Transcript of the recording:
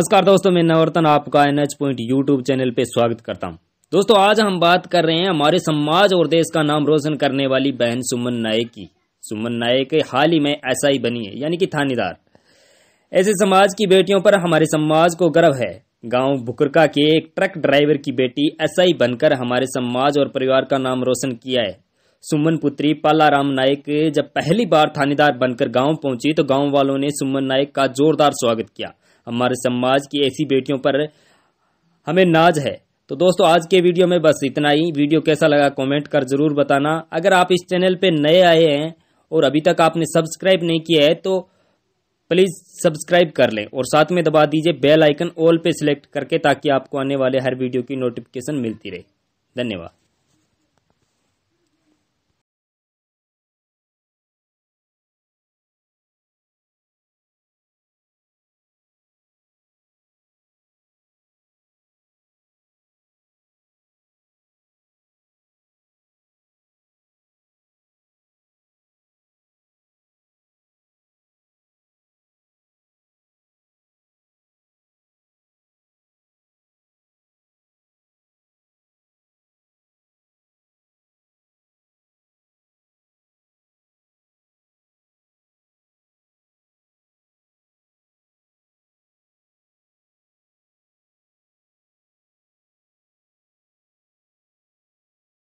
नमस्कार दोस्तों मैं नवरतन आपका N H point YouTube channel पे स्वागत करता हूं दोस्तों आज हम बात कर रहे हैं हमारे समाज और देश का नाम रोशन करने वाली बहन सुमन नायक की सुमन नायक हाल ही में ऐसा ही बनी है यानी कि थानेदार ऐसे समाज की बेटियों पर हमारे समाज को गर्व है गांव भुकरका के एक ट्रक ड्राइवर की बेटी एसआई बनकर हमारे समाज और परिवार का नाम रोशन किया है सुमन पुत्री पालाराम नायक जब पहली बार थानेदार बनकर गांव पहुंची तो गांव वालों ने सुमन नायक का जोरदार स्वागत किया हमारे समाज की ऐसी बेटियों पर हमें नाज है तो दोस्तों आज के वीडियो में बस इतना ही वीडियो कैसा लगा कमेंट कर जरूर बताना अगर आप इस चैनल पे नए आए हैं और अभी तक आपने सब्सक्राइब नहीं किया है तो प्लीज़ सब्सक्राइब कर लें और साथ में दबा दीजिए बेल आइकन ऑल पे सिलेक्ट करके ताकि आपको आने वाले हर वीडियो की नोटिफिकेशन मिलती रहे धन्यवाद